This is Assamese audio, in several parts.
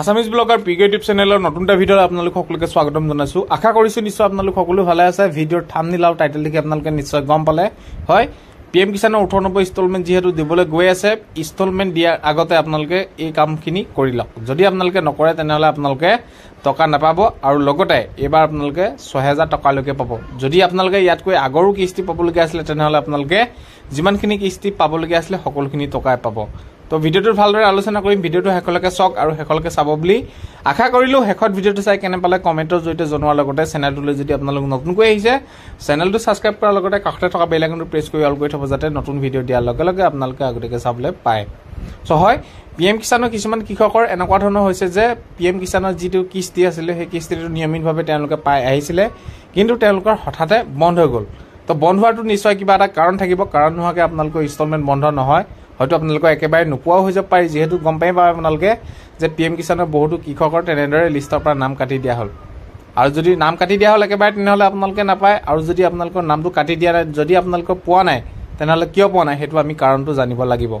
আসামিজ ব্লগৰ পিগ ইউটিউব চেনেলৰ নতুন এটা ভিডিঅ'ত আপোনালোক সকলোকে স্বাগতম জনাইছোঁ আশা কৰিছোঁ নিশ্চয় আপোনালোক সকলো ভালে আছে ভিডিঅ'ৰ থাম নিলাও টাইটেল দেখি আপোনালোকে নিশ্চয় গম পালে হয় পি এম কিষাণৰ ওঠৰ নব্বৈ ইনষ্টলমেণ্ট যিহেতু দিবলৈ গৈ আছে ইনষ্টলমেণ্ট দিয়াৰ আগতে আপোনালোকে এই কামখিনি কৰি লওক যদি আপোনালোকে নকৰে তেনেহ'লে আপোনালোকে টকা নাপাব আৰু লগতে এইবাৰ আপোনালোকে ছহেজাৰ টকালৈকে পাব যদি আপোনালোকে ইয়াতকৈ আগৰো কিস্তি পাবলগীয়া আছিলে তেনেহ'লে আপোনালোকে যিমানখিনি কিস্তি পাবলগীয়া আছিলে সকলোখিনি টকাই পাব তো ভিডিঅ'টোৰ ভালদৰে আলোচনা কৰিম ভিডিঅ'টো শেষলৈকে চাওক আৰু শেষলৈকে চাব বুলি আশা কৰিলোঁ শেষত ভিডিঅ'টো চাই কেনে পালে কমেণ্টৰ জৰিয়তে জনোৱাৰ লগতে চেনেলটোলৈ যদি আপোনালোক নতুনকৈ আহিছে চেনেলটো ছাবস্ক্ৰাইব কৰাৰ লগতে কাষতে থকা বেল বেলেগটো প্ৰেছ কৰি অল কৰি থ'ব যাতে নতুন ভিডিঅ' দিয়াৰ লগে লগে আপোনালোকে আগতীয়াকৈ চাবলৈ পায় চ' হয় পি এম কিষাণৰ কিছুমান কৃষকৰ এনেকুৱা ধৰণৰ হৈছে যে পি এম কিষাণৰ যিটো কিস্তি আছিলে সেই কিস্তিটো নিয়মিতভাৱে তেওঁলোকে পাই আহিছিলে কিন্তু তেওঁলোকৰ হঠাতে বন্ধ হৈ গ'ল তো বন্ধ হোৱাটো নিশ্চয় কিবা এটা কাৰণ থাকিব কাৰণ নোহোৱাকৈ আপোনালোকৰ ইনষ্টলমেণ্ট বন্ধ নহয় হয়তো আপোনালোকৰ একেবাৰে নোপোৱাও হৈ যাব পাৰি যিহেতু গম পাই পাব আপোনালোকে যে পি এম কিষাণৰ বহুতো কৃষকৰ তেনেদৰে লিষ্টৰ পৰা নাম কাটি দিয়া হ'ল আৰু যদি নাম কাটি দিয়া হ'ল একেবাৰে তেনেহ'লে আপোনালোকে নাপায় আৰু যদি আপোনালোকৰ নামটো কাটি দিয়া নাই যদি আপোনালোকৰ পোৱা নাই তেনেহ'লে কিয় পোৱা নাই সেইটো আমি কাৰণটো জানিব লাগিব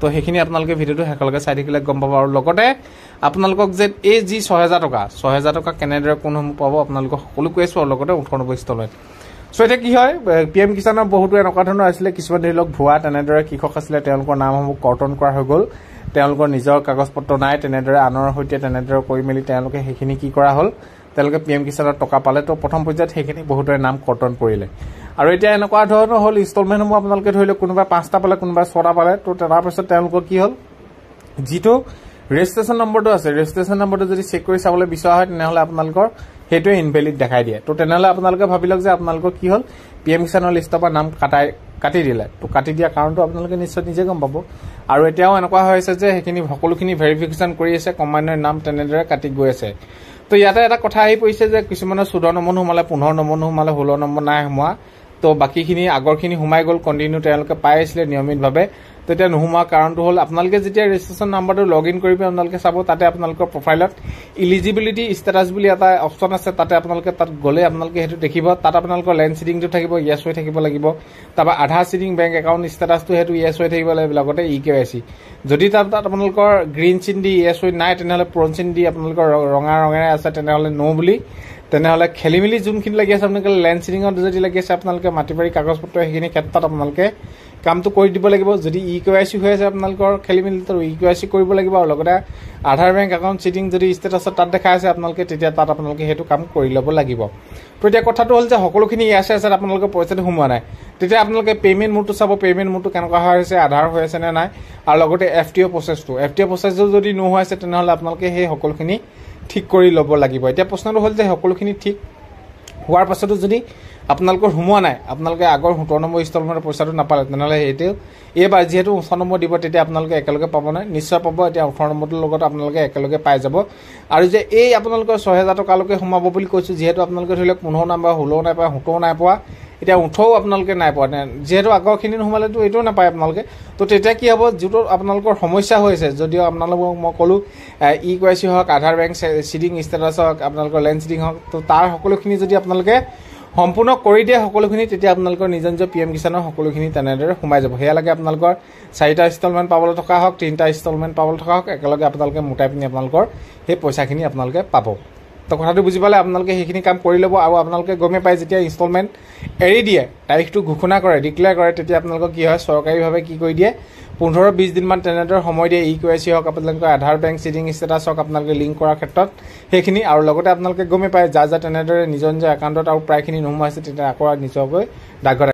তো সেইখিনি আপোনালোকে ভিডিঅ'টো শেষলৈকে চাই থাকিলে গম পাব আৰু লগতে আপোনালোকক যে এই যি ছহেজাৰ টকা ছহেজাৰ টকা কেনেদৰে কোনসমূহ পাব আপোনালোকক সকলো কৈ আছোঁ আৰু লগতে ওঠৰ নব্বৈ ষ্টলমেণ্ট চ' এতিয়া কি হয় পি এম কিষাণৰ বহুতো এনেকুৱা ধৰণৰ আছিলে কিছুমান ধৰি লওক ভুৱা তেনেদৰে কৃষক আছিলে তেওঁলোকৰ নামসমূহ কৰ্তন কৰা হৈ গ'ল তেওঁলোকৰ নিজৰ কাগজ পত্ৰ নাই তেনেদৰে আনৰ সৈতে তেনেদৰে কৰি মেলি তেওঁলোকে সেইখিনি কি কৰা হ'ল তেওঁলোকে পি এম কিষাণৰ টকা পালে তো প্ৰথম পৰ্যায়ত সেইখিনি বহুতৰে নাম কৰ্তন কৰিলে আৰু এতিয়া এনেকুৱা ধৰণৰ হ'ল ইনষ্টলমেণ্টসমূহ আপোনালোকে ধৰি লওক কোনোবাই পাঁচটা পালে কোনোবাই ছটা পালে ত' তাৰপাছত তেওঁলোকৰ কি হ'ল যিটো ৰেজিষ্ট্ৰেশ্যন নম্বৰটো আছে ৰেজিষ্ট্ৰেশ্যন নম্বৰটো যদি চেক কৰি চাবলৈ বিচৰা হয় তেনেহ'লে আপোনালোকৰ সেইটোৱে ইনভেলিড দেখাই দিয়ে তো তেনেহ'লে আপোনালোকে ভাবি লওক যে আপোনালোকৰ কি হ'ল পি এম কিষাণৰ লিষ্টৰ পৰা নাম কাটাই কাটি দিলে তো কাটি দিয়া কাৰণটো আপোনালোকে নিশ্চয় নিজে গম পাব আৰু এতিয়াও এনেকুৱা হৈ আছে যে সেইখিনি সকলোখিনি ভেৰিফিকেশ্যন কৰি আছে কম্বাইনৰ নাম তেনেদৰে কাটি গৈ আছে তো ইয়াতে এটা কথা আহি পৰিছে যে কিছুমানে চৈধ্য নম্বৰ সোমালে পোন্ধৰ নম্বৰ সোমালে ষোল্ল নম্বৰ নাই সোমোৱা তো বাকীখিনি আগৰখিনি সোমাই গ'ল কণ্টিনিউ তেওঁলোকে পাই আছিলে নিয়মিতভাৱে তেতিয়া নোসোমোৱা কাৰণটো হ'ল আপোনালোকে যেতিয়া ৰেজিষ্ট্ৰেশ্যন নাম্বাৰটো লগ ইন কৰিব আপোনালোকে চাব তাতে আপোনালোকৰ প্ৰফাইলত ইলিজিবিলিটি ষ্টেটাছ বুলি এটা অপশ্যন আছে তাতে আপোনালোকে তাত গ'লে আপোনালোকে সেইটো দেখিব তাত আপোনালোকৰ লেণ্ড চিডিংটো থাকিব য়েছ হৈ থাকিব লাগিব তাৰপৰা আধাৰ চিডিং বেংক একাউণ্ট ষ্টেটাছটো সেইটো য়েছ হৈ থাকিব লাগিব লগতে ই কে ৱাই চি যদি তাত তাত আপোনালোকৰ গ্ৰীণ চিন দি য়েছ হৈ নাই তেনেহ'লে পুৰণ চিন দি আপোনালোকৰ ৰঙা ৰঙেৰে আছে তেনেহ'লে ন' বুলি তেনেহ'লে খেলি মেলি যোনখিনি লাগি আছে আপোনালোকে লেণ্ড চিলিঙত যদি লাগি আছে আপোনালোকে মাটি বাৰী কাগজ পত্ৰ সেইখিনি ক্ষেত্ৰত আপোনালোকে কামটো কৰি দিব লাগিব যদি ই কে ৱাই চি হৈ আছে আপোনালোকৰ খেলি মেলি e K e Y C কৰিব লাগিব আৰু লগতে আধাৰ বেংক একাউণ্ট চিটিং যদি ষ্টেটাছত তাত দেখাই আছে আপোনালোকে তেতিয়া তাত আপোনালোকে সেইটো কাম কৰি ল'ব লাগিব তো এতিয়া কথাটো হ'ল যে সকলোখিনি ই আছে আছে আপোনালোকে পইচাটো সোমোৱা নাই তেতিয়া আপোনালোকে পে'মেণ্ট মোডটো চাব পে'মেণ্ট মোডটো কেনেকুৱা হৈ আছে আধাৰ হৈ আছে নে নাই আৰু লগতে এফ টি অ' প্ৰচেছটো এফ টি অ' প্ৰচেছটো যদি নোহোৱা আছে তেনেহ'লে আপোনালোকে সেই সকলোখিনি ঠিক কৰি ল'ব লাগিব এতিয়া প্ৰশ্নটো হ'ল যে সকলোখিনি ঠিক হোৱাৰ পাছতো যদি আপোনালোকৰ সোমোৱা নাই আপোনালোকে আগৰ সোতৰ নম্বৰ ইনষ্টলমেণ্টৰ পইচাটো নাপালে তেনেহ'লে সেইটো এইবাৰ যিহেতু ওঠৰ নম্বৰ দিব তেতিয়া আপোনালোকে একেলগে পাব নাই নিশ্চয় পাব এতিয়া ওঠৰ নম্বৰটোৰ লগত আপোনালোকে একেলগে পাই যাব আৰু যে এই আপোনালোকৰ ছহেজাৰ টকালৈকে সোমাব বুলি কৈছোঁ যিহেতু আপোনালোকে ধৰি লওক পোন্ধৰ নাই পোৱা ষোল্ল নাই পোৱা সোতৰ নাই পোৱা এতিয়া ওঠৰো আপোনালোকে নাই পোৱা যিহেতু আগৰখিনি নোসোমালেতো এইটোও নাপায় আপোনালোকে তো তেতিয়া কি হ'ব যিটো আপোনালোকৰ সমস্যা হৈ আছে যদিও আপোনালোকক মই ক'লোঁ ই কে চি হওক আধাৰ বেংক চিডিং ষ্টেটাছ হওক আপোনালোকৰ লেণ্ড চিডিং হওক তো তাৰ সকলোখিনি যদি আপোনালোকে সম্পূৰ্ণ কৰি দিয়ে সকলোখিনি তেতিয়া আপোনালোকৰ নিজৰ নিজৰ পি এম কিষাণৰ সকলোখিনি তেনেদৰে সোমাই যাব সেয়ালৈকে আপোনালোকৰ চাৰিটা ইনষ্টলমেণ্ট পাবলৈ থকা হওক তিনিটা ইনষ্টলমেণ্ট পাবলৈ থকা হওক একেলগে আপোনালোকে মোটাই পিনি আপোনালোকৰ সেই পইচাখিনি আপোনালোকে পাব তো কথাটো বুজি পালে আপোনালোকে সেইখিনি কাম কৰি ল'ব আৰু আপোনালোকে গমেই পায় যেতিয়া ইনষ্টলমেণ্ট এৰি দিয়ে তাৰিখটো ঘোষণা কৰে ডিক্লেয়াৰ কৰে তেতিয়া আপোনালোকক কি হয় চৰকাৰীভাৱে কি কৰি দিয়ে পোন্ধৰ বিছ দিনমান তেনেদৰে সময় দিয়ে ই কে ৱাই চি হওক আপোনালোকৰ আধাৰ বেংক চিডিং ষ্টেটাছ হওক আপোনালোকে লিংক কৰাৰ ক্ষেত্ৰত সেইখিনি আৰু লগতে আপোনালোকে গমেই পায় যা যা তেনেদৰে নিজৰ নিজৰ একাউণ্টত আৰু প্ৰায়খিনি নোহোৱা হৈছে তেতিয়া আকৌ নিজৰকৈ ডাকঘৰ